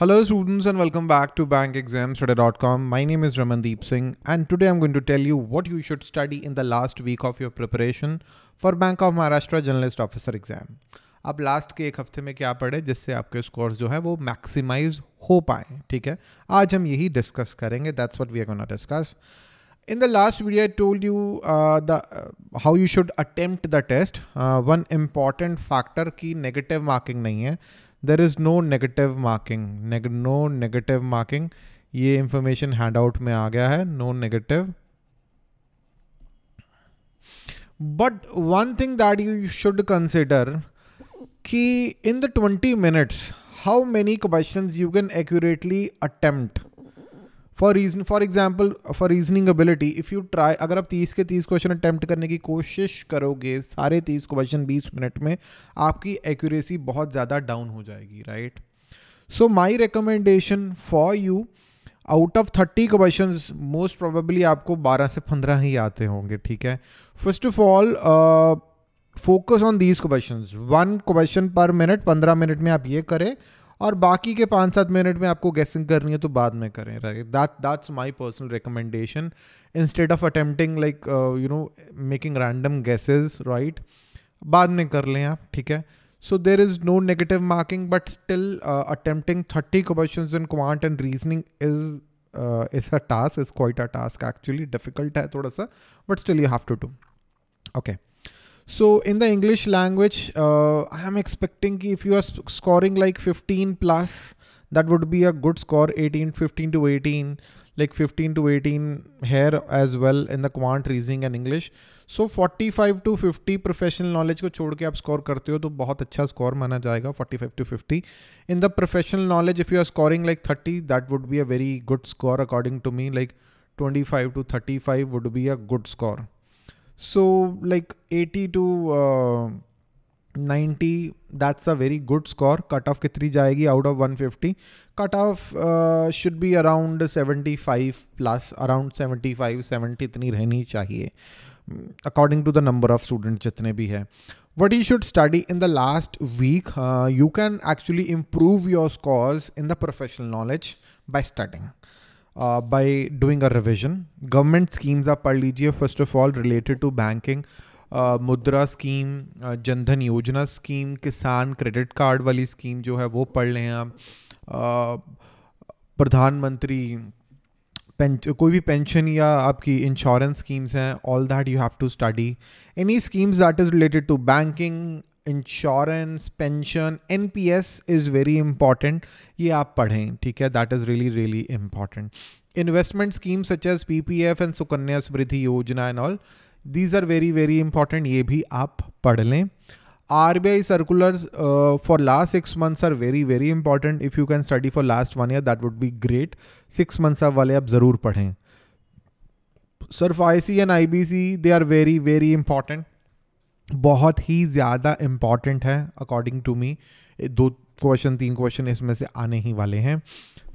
Hello students and welcome back to bankexamstudy.com. My name is Ramandeep Singh and today I'm going to tell you what you should study in the last week of your preparation for Bank of Maharashtra Journalist Officer exam. अब last के एक हफ्ते में क्या पढ़े जिससे आपके scores जो है वो मैक्सिमाइज हो पाए ठीक है आज हम यही डिस्कस करेंगे that's what we are gonna discuss in the last video I told you the how you should attempt the test one important factor की नेगेटिव मार्किंग नहीं है there is no negative marking no negative marking ये information hand out में आ गया है no negative but one thing that you should consider कि in the twenty minutes how many question you can accurately attempt for reason for example for reasoning ability if you try अगर आप तीस के तीस क्वेश्चन अटैम्प्ट करने की कोशिश करोगे सारे तीस क्वेश्चन बीस मिनट में आपकी एक्यूरेसी बहुत ज़्यादा डाउन हो जाएगी right so my recommendation for you out of thirty question most probably आपको बारह से पंद्रह ही आते होंगे ठीक है first of all focus on these question one question per minute पंद्रह मिनट में आप ये करें और बाकी के पाँच सात मिनट में आपको गेसिंग करनी है तो बाद में करें right that that's my personal recommendation instead of attempting like you know making random guesses right बाद में कर लें आप ठीक है so there is no negative marking but still attempting thirty question in quant and reasoning is is a task is quite a task actually difficult है थोड़ा सा but still you have to do okay so in the English language I am expecting कि if you are scoring like 15 plus that would be a good score 18, 15 to 18, like 15 to 18 here as well in the quant, reasoning and English so forty five to fifty professional knowledge को छोड़ के आप score करते हो तो बहुत अच्छा score माना जाएगा forty five to fifty in the professional knowledge if you are scoring like thirty that would be a very good score according to me like twenty five to thirty five would be a good score So like 80 to uh, 90 that's a very good score cutoff kitni jayegi out of 150 cutoff uh, should be around 75 plus around 75 70 इतनी रहनी चाहिए according to the number of students जितने भी है what you should study in the last week uh, you can actually improve your scores in the professional knowledge by studying by doing a revision. Government schemes आप पढ़ लीजिए first of all related to banking Mudra scheme uh, Jan Dhan Yojana scheme किसान credit card वाली scheme जो है वो पढ़ लें आप uh, प्रधानमंत्री कोई भी पेंशन या आपकी इंश्योरेंस स्कीम्स हैं all that you have to study any schemes that is related to banking insurance pension N P S is very important ये आप पढ़ें ठीक है that is really really important investment scheme such as P P F and Sukanya Samriddhi Yojana and all these are very very important ये भी आप पढ़ लें R B I circular for last six months are very very important if you can study for last one year that would be great six months आप वाले आप ज़रूर पढ़ें सिर्फ I C and I B C they are very very important बहुत ही ज़्यादा important है अकॉर्डिंग टू मी दो क्वेश्चन तीन क्वेश्चन इसमें से आने ही वाले हैं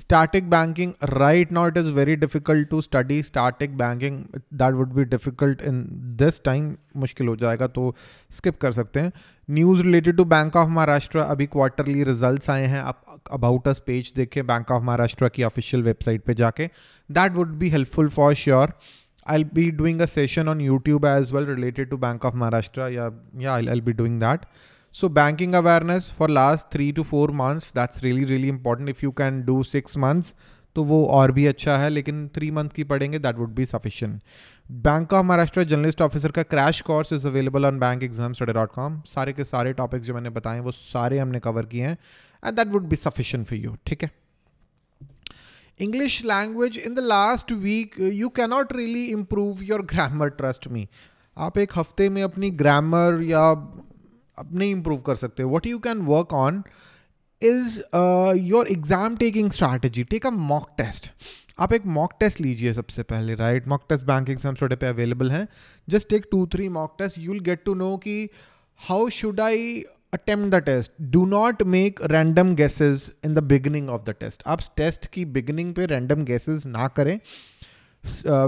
static banking right now it is very difficult to study static banking that would be difficult in this time मुश्किल हो जाएगा तो स्किप कर सकते हैं news related to Bank of Maharashtra अभी क्वार्टरली रिजल्ट्स आए हैं आप अबाउट अस पेज देखें बैंक ऑफ महाराष्ट्र की ऑफिशियल वेबसाइट पे जाके that would be helpful for sure I'll be doing a session on YouTube as well related to Bank of Maharashtra. Yeah, yeah, I'll, I'll be doing that. So banking awareness for last three to four months, that's really really important. If you can do six months, तो वो और भी अच्छा है लेकिन three month की पढ़ेंगे that would be sufficient Bank of Maharashtra journalist officer का crash course is available on bank exam study dot com सारे के सारे टॉपिक्स जो मैंने बताए वो सारे हमने कवर किए हैं and that would be sufficient for you ठीक है English language in the last week, uh, you cannot really improve your grammar, trust me. आप एक हफ्ते में अपनी ग्रामर या अपने इम्प्रूव कर सकते हो what you can work on is your exam taking strategy take a mock test आप एक मॉक टेस्ट लीजिए सबसे पहले right mock test bank exam थोड़े पे अवेलेबल हैं just take two three mock test you will get to know कि how should I attempt the test do not make random guesses in the beginning of the test आप test की beginning पे random gases ना करें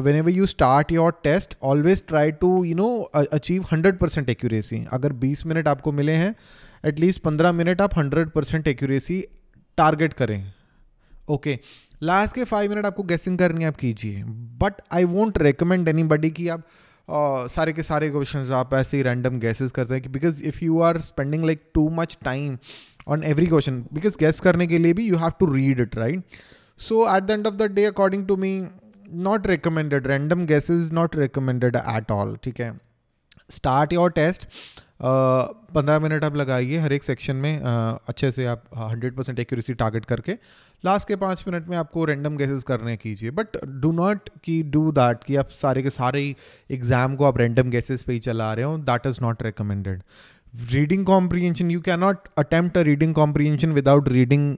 whenever you start your test always try to you know achieve hundred percent accuracy अगर बीस minute आपको मिले हैं एटलीस्ट पंद्रह मिनट आप हंड्रेड परसेंट एक्यूरेसी टारगेट करें ओके लास्ट के फाइव मिनट आपको गैसिंग करनी है आप कीजिए but I won't recommend anybody कि आप uh, सारे के सारे क्वेश्चंस आप ऐसे ही रैंडम गैसेस करते हैं कि because if you are spending like too much time on every question because guess करने के लिए भी you have to read it right so at the end of the day according to me not recommended random guess is not recommended at all ठीक है start your test पंद्रह minute आप लगाइए हर एक सेक्शन में uh, अच्छे से आप हंड्रेड परसेंट एक्यूरेसी टारगेट करके लास्ट के पाँच मिनट में आपको रेंडम गैसेस करने कीजिए बट डू नॉट की डू दैट कि आप सारे के सारे एग्जाम को आप रेंडम गैसेस पे ही चला रहे हो that is not recommended reading comprehension you can not attempt reading comprehension without reading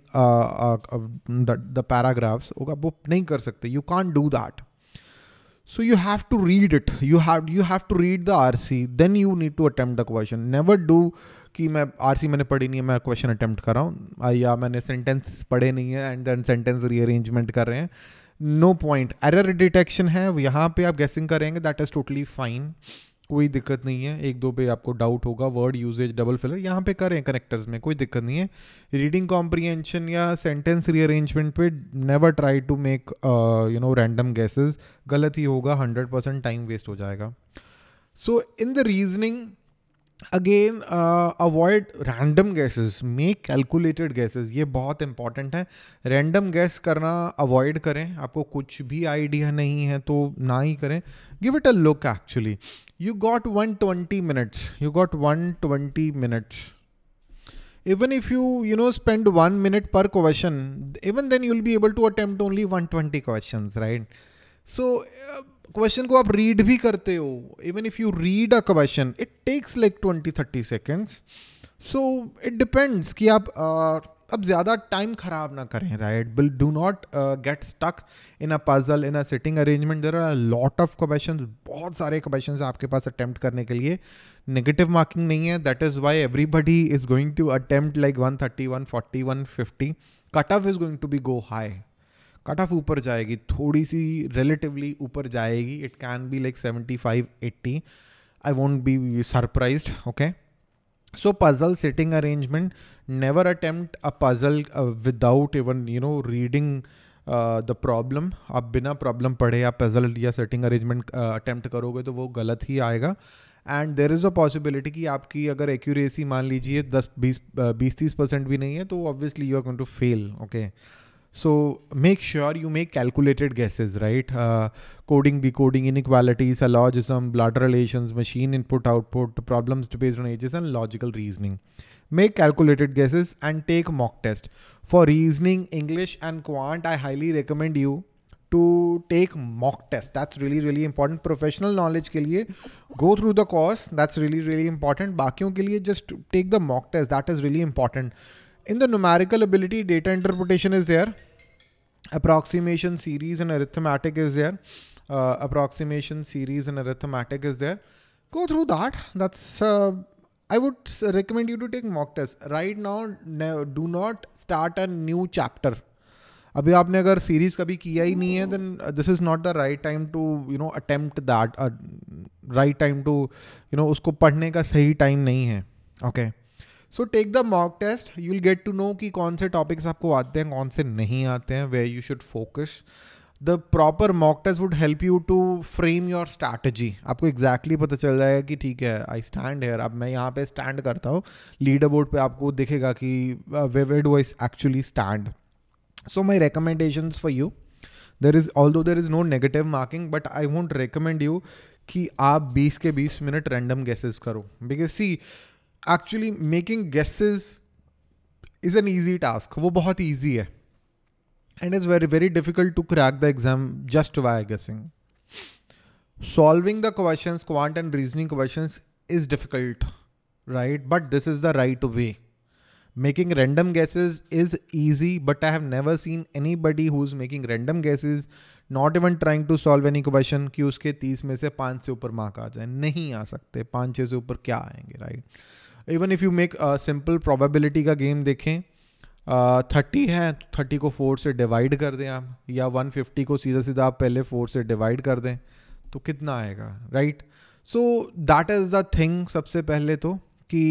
the paragraphs वो नहीं कर सकते you can do that so you have to read it you have you have to read the R C then you need to attempt question never do कि मैं are मैंने पढ़ी नहीं है मैं क्वेश्चन अटैम्प्ट कर रहा हूँ या मैंने सेंटेंस पढ़े नहीं है एंड देन सेंटेंस रीअरेंजमेंट कर रहे हैं नो पॉइंट एरर डिटेक्शन है यहाँ पे आप गैसिंग करेंगे दैट इज़ टोटली फाइन कोई दिक्कत नहीं है एक दो पे आपको डाउट होगा वर्ड यूजेज डबल फिलर यहाँ पे करें कनेक्टर्स में कोई दिक्कत नहीं है रीडिंग कॉम्प्रीहेंशन या सेंटेंस रीअरेंजमेंट पे never try to make you know random guesses गलत ही होगा हंड्रेड परसेंट टाइम वेस्ट हो जाएगा so in the reasoning again avoid random guesses make calculated guesses ये बहुत इंपॉर्टेंट है रैंडम गैस करना अवॉइड करें आपको कुछ भी आइडिया नहीं है तो ना ही करें give it a look actually you got one twenty minutes you got one twenty minutes even if you you know spend one minute पर question even then you'll be able to attempt only one twenty question right so question को आप read भी करते हो even if you read a question it takes like twenty thirty seconds so it depends कि आप uh, अब ज़्यादा time ख़राब ना करें right will do not get stuck in a puzzle in a sitting arrangement there are lot of question बहुत सारे question आपके पास अटैम्प्ट करने के लिए नेगेटिव मार्किंग नहीं है that is why everybody is going to attempt like one thirty one forty one fifty cut off is going to be go high cut off ऊपर जाएगी थोड़ी सी रिलेटिवली ऊपर जाएगी it can be like seventy five eighty I won't be surprise okay so puzzle setting arrangement never attempt a puzzle without even you know reading the problem आप बिना problem पढ़े या पजल या सेटिंग अरेंजमेंट अटेम्प्ट करोगे तो वो गलत ही आएगा and there is a possibility कि आपकी अगर एक्यूरेसी मान लीजिए दस बीस uh, बीस तीस परसेंट भी नहीं है तो obviously you are going to fail okay So make sure you make calculated guesses, right? Uh, coding, decoding, inequalities, algorithm, blood relations, machine input, output, problems based on ages and logical reasoning. Make calculated guesses and take mock test. For reasoning, English and quant, I highly recommend you to take mock test. That's really, really important. Professional knowledge ke liye go through the course. That's really, really important. बाकियों ke liye just take the mock test. That is really important. in the numerical ability data interpretation is there approximation series and arithmetic is there uh, approximation series and arithmetic is there go through that that's uh, i would recommend you to take mock test right now no, do not start a new chapter अभी आपने अगर series कभी किया ही नहीं है then this is not the right time to you know attempt that right time to you know उसको पढ़ने का सही टाइम नहीं है okay okay. So take the mock test you will get to know कि कौन से टॉपिक्स आपको आते हैं कौन से नहीं आते हैं वे you should focus the proper mock test would help you to frame your strategy आपको एग्जैक्टली exactly पता चल जाएगा कि ठीक है आई स्टैंड हेयर अब मैं यहाँ पे स्टैंड करता हूँ लीडर बोर्ड पर आपको दिखेगा कि where where do I actually stand so my recommendation for you there is although there is no negative marking but I won't recommend you कि आप 20 के 20 मिनट रैंडम गैसेस करो because see actually making guesses is an easy task वो बहुत easy है and is very very difficult to crack the exam just by guessing solving the question quant and reasoning question is difficult right but this is the right way making random guesses is easy but I have never seen anybody who is making random guesses not even trying to solve any question कि उसके तीस में से पाँच से ऊपर mark आ जाए नहीं आ सकते पाँच छः से ऊपर क्या आएंगे right right? Even if you make simple probability का गेम देखें थर्टी uh, है थर्टी को फोर से डिवाइड कर दें आप या वन फिफ्टी को सीधा सीधा आप पहले फोर से डिवाइड कर दें तो कितना आएगा right so that is the thing सबसे पहले तो कि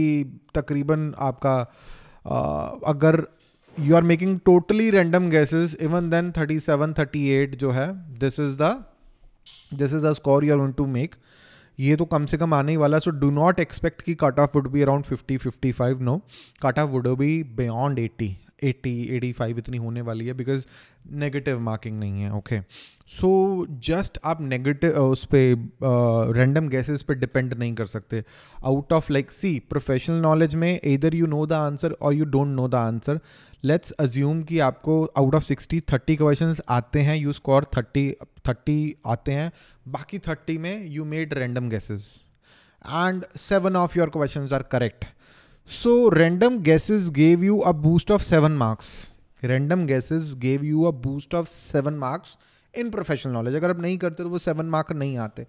तकरीबन आपका uh, अगर you are making totally random guesses even then thirty seven thirty eight जो है this is the this is the score you are want to make ये तो कम से कम आने ही वाला सो डू नॉट एक्सपेक्ट कि cut off would be around fifty fifty five no cut off would B beyond eighty eighty eighty five इतनी होने वाली है बिकॉज नेगेटिव मार्किंग नहीं है ओके सो जस्ट आप नेगेटिव उस पर रैंडम गैसेस पे डिपेंड नहीं कर सकते out of like see professional knowledge में इधर यू नो द आंसर और you don't know the answer let's assume कि आपको out of sixty thirty question आते हैं यू स्कोर थर्टी थर्टी आते हैं बाकी थर्टी में you made random guesses and seven of your question are correct So random guesses gave you a boost of 7 marks. Random guesses gave you a boost of 7 marks in professional knowledge. अगर आप नहीं करते तो वो 7 mark नहीं आते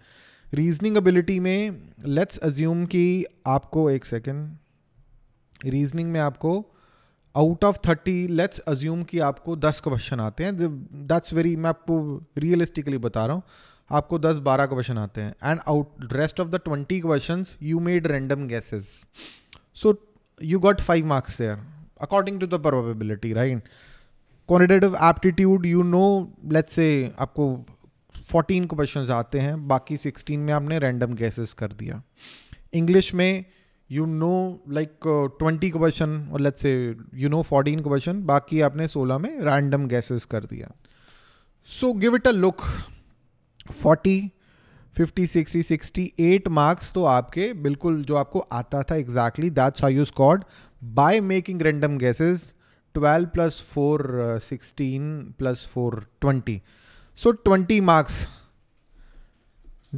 reasoning ability में let's assume कि आपको एक सेकेंड रीजनिंग में आपको out of thirty let's assume कि आपको दस क्वेश्चन आते हैं दैट्स वेरी मैं आपको रियलिस्टिकली बता रहा हूँ आपको दस बारह क्वेश्चन आते हैं and out rest of the twenty question you made random guesses So you got five marks there according to the probability, right quantitative aptitude you know let say आपको फोर्टीन क्वेश्चन आते हैं बाकी sixteen में आपने random guesses कर दिया English में you know like twenty question और let say you know fourteen question बाकी आपने सोलह में रैंडम गैसेस कर दिया so give it a look forty fifty sixty sixty eight marks तो आपके बिल्कुल जो आपको आता था exactly that's how you scored by making random guesses twelve plus four sixteen plus four twenty so twenty marks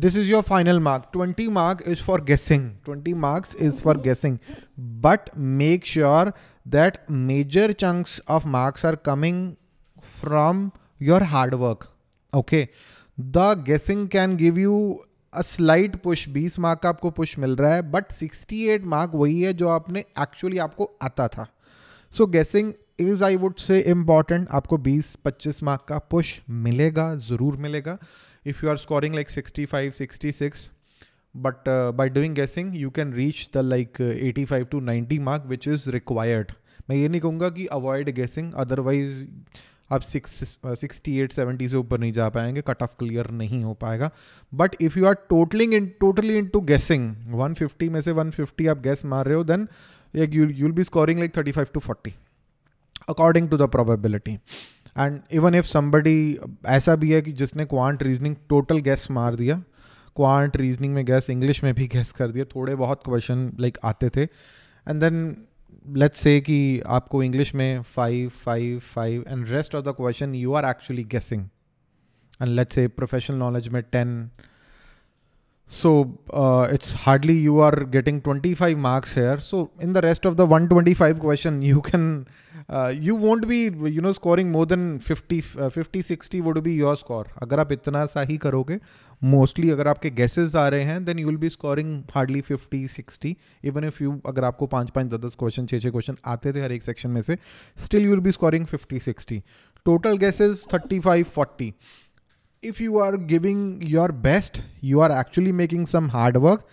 this is your final mark twenty marks is for गेसिंग twenty marks is for guessing but make sure that major chunks of marks are coming from your hard work okay the guessing can give you a slight push 20 mark का आपको push मिल रहा है but 68 mark वही है जो आपने actually आपको आता था so guessing is I would say important आपको 20-25 मार्क का पुश मिलेगा ज़रूर मिलेगा if you are scoring like 65, 66 six but by doing guessing you can reach the like eighty five to 90 mark which is required मैं ये नहीं कहूँगा कि अवॉइड गेसिंग अदरवाइज आप सिक्स सिक्सटी एट सेवेंटी से ऊपर नहीं जा पाएंगे कट ऑफ क्लियर नहीं हो पाएगा but if you are totalling in totally in to guessing one fifty में से वन फिफ्टी आप गैस मार रहे हो then you you'll be scoring like thirty five to forty according to the probability and even if somebody ऐसा भी है कि जिसने क्वांट रीजनिंग टोटल गैस मार दिया क्वांट रीजनिंग में गैस इंग्लिश में भी गैस कर दिया थोड़े बहुत क्वेश्चन लाइक like, आते थे एंड देन लेट्स से कि आपको इंग्लिश में five five five and rest of the question you are actually guessing and let's say professional knowledge में ten so it's hardly you are getting twenty five marks here so in the rest of the one twenty five question you can you won't be you know scoring more than fifty fifty sixty would be your score अगर आप इतना सा ही करोगे mostly अगर आपके guesses आ रहे हैं then you will be scoring hardly fifty sixty even if you अगर आपको पाँच पाँच दस दस क्वेश्चन छः छः क्वेश्चन आते थे हर एक सेक्शन में से still you will be scoring fifty sixty total guesses thirty five forty if you are giving your best you are actually making some hard work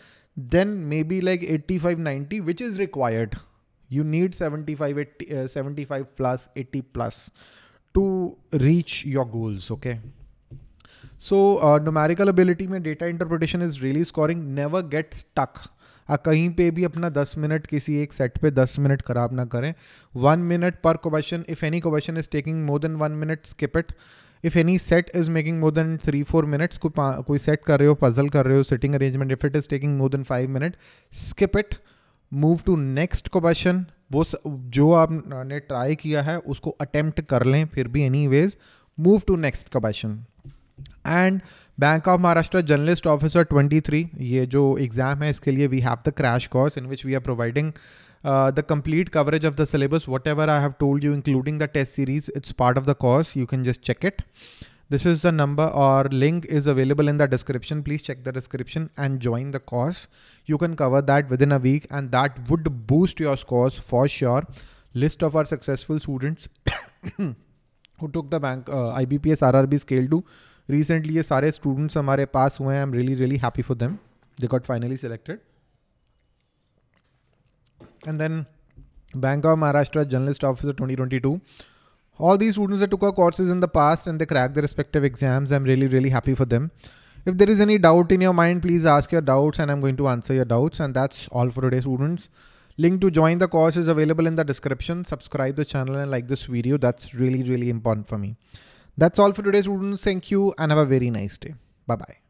then maybe like eighty five ninety which is required you need seventy five eighty seventy five plus eighty plus to reach your goals okay so numerical ability में data interpretation is really scoring never get stuck कहीं पे भी अपना 10 minute किसी एक set पे 10 minute ख़राब ना करें वन मिनट पर question if any question is taking more than one minute skip it if any set is making more than three four minutes कोई कोई सेट कर रहे हो पजल कर रहे हो sitting arrangement if it is taking more than five minute skip it move to next question वो जो आपने ट्राई किया है उसको अटेम्प्ट कर लें फिर भी anyways move to next question and bank of Maharashtra journalist officer 23 ये जो एग्ज़ाम है इसके लिए we have the crash course in which we are providing the complete coverage of the syllabus whatever I have told you including the test series it's part of the course you can just check it this is the number or link is available in the description please check the description and join the course you can cover that within a week and that would boost your scores for sure list of our successful students who took the bank uh, ibps rrb scale 2. Recently, ये सारे students हमारे passed. हुए हैं I really really really happy for them they got finally and then Bank of Maharashtra Journalist Officer 2022. All these students that took our courses in the past and they cracked the respective exams. I'm really, really happy for them. If there is any doubt in your mind, please ask your doubts and I'm going to answer your doubts. And that's all for today, students. Link to join the course is available in the description. Subscribe the channel and like this video. That's really, really important for me. That's all for today, students. Thank you and have a very nice day. Bye bye.